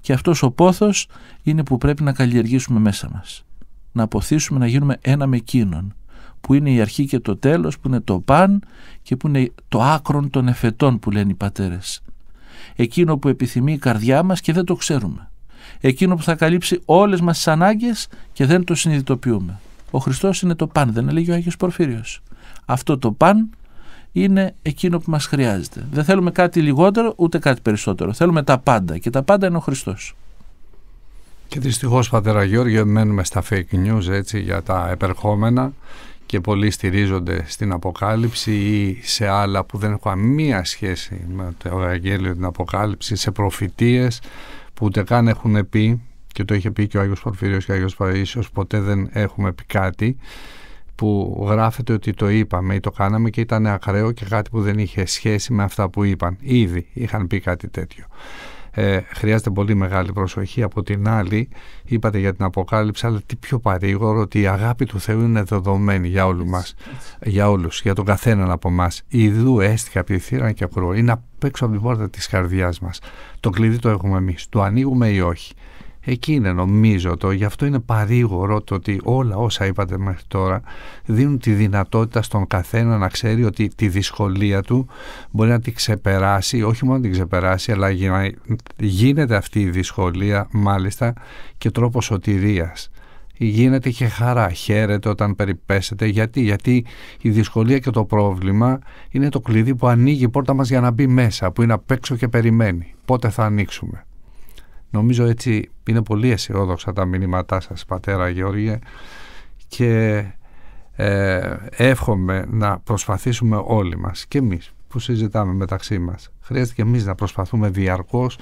Και αυτός ο πόθος είναι που πρέπει να καλλιεργήσουμε μέσα μας. Να ποθήσουμε να γίνουμε ένα με εκείνον που είναι η αρχή και το τέλος, που είναι το παν και που είναι το άκρον των εφετών που λένε οι πατέρες. Εκείνο που επιθυμεί η καρδιά μας και δεν το ξέρουμε. Εκείνο που θα καλύψει όλες μας τις ανάγκες και δεν το συνειδητοποιούμε. Ο Χριστός είναι το παν, δεν έλεγε ο Άγιος Πορφύριος. Αυτό το παν είναι εκείνο που μας χρειάζεται. Δεν θέλουμε κάτι λιγότερο ούτε κάτι περισσότερο. Θέλουμε τα πάντα και τα πάντα είναι ο Χριστός. Και δυστυχώς, πατέρα Γιώργιο μένουμε στα fake news έτσι για τα επερχόμενα και πολλοί στηρίζονται στην Αποκάλυψη ή σε άλλα που δεν έχουν καμία σχέση με το Ευαγγέλιο την Αποκάλυψη, σε προφητείες που ούτε καν έχουν πει και το είχε πει και ο Άγιος Πορφύριος και ο Άγιος Παραίσιος ποτέ δεν έχουμε πει κάτι που γράφεται ότι το είπαμε ή το κάναμε και ήταν ακραίο και κάτι που δεν είχε σχέση με αυτά που είπαν. Ήδη είχαν πει κάτι τέτοιο. Ε, χρειάζεται πολύ μεγάλη προσοχή. Από την άλλη, είπατε για την αποκάλυψη, αλλά τι πιο παρήγορο ότι η αγάπη του Θεού είναι δεδομένη για όλους μας, για όλους, για τον καθέναν από εμά. Ιδού τη θύρα και ακρό. Είναι απ' έξω από την πόρτα της καρδιάς μας. Το κλειδί το έχουμε εμείς. Το ανοίγουμε ή όχι. Εκεί είναι νομίζω το, γι' αυτό είναι παρήγορο το ότι όλα όσα είπατε μέχρι τώρα δίνουν τη δυνατότητα στον καθένα να ξέρει ότι τη δυσκολία του μπορεί να την ξεπεράσει, όχι μόνο να την ξεπεράσει, αλλά γίνεται αυτή η δυσκολία μάλιστα και τρόπος σωτηρίας γίνεται και χαρά. Χαίρεται όταν περιπέσετε. Γιατί, γιατί η δυσκολία και το πρόβλημα είναι το κλειδί που ανοίγει η πόρτα μας για να μπει μέσα, που είναι απ' έξω και περιμένει. Πότε θα ανοίξουμε. Νομίζω έτσι είναι πολύ αισιόδοξα τα μηνύματά σας πατέρα Γεώργια και ε, εύχομαι να προσπαθήσουμε όλοι μας και εμείς που συζητάμε μεταξύ μας. Χρειάζεται και εμείς να προσπαθούμε διαρκώς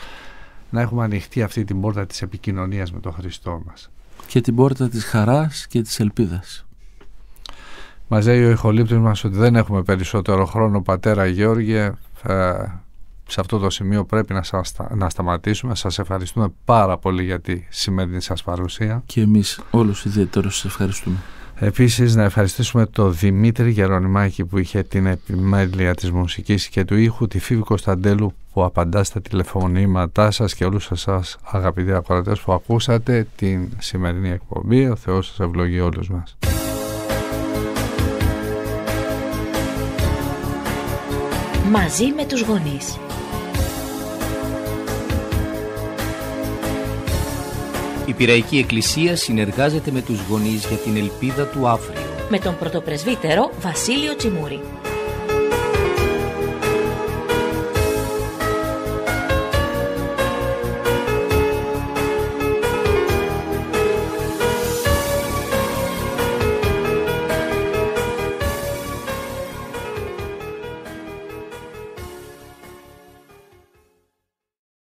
να έχουμε ανοιχτή αυτή την πόρτα της επικοινωνίας με τον Χριστό μας. Και την πόρτα της χαράς και της ελπίδας. Μας λέει ο ηχολήπτης μας ότι δεν έχουμε περισσότερο χρόνο πατέρα Γεώργια ε, σε αυτό το σημείο πρέπει να, σας, να σταματήσουμε. Σας ευχαριστούμε πάρα πολύ για τη σημερινή σας παρουσία. Και εμείς όλους ιδιαίτερα σας ευχαριστούμε. Επίσης να ευχαριστήσουμε το Δημήτρη Γερονιμάκη που είχε την επιμέλεια της μουσικής και του ήχου, τη Φίβη Κωνσταντέλου που απαντά στα τηλεφωνήματά σας και όλους εσάς αγαπητοί ακροατές που ακούσατε την σημερινή εκπομπή. Ο Θεός σας ευλογεί όλους μας. Μαζί με τους γονείς. Η Πυραϊκή Εκκλησία συνεργάζεται με τους γονείς για την ελπίδα του αύριο. Με τον πρωτοπρεσβύτερο Βασίλειο Τσιμούρη.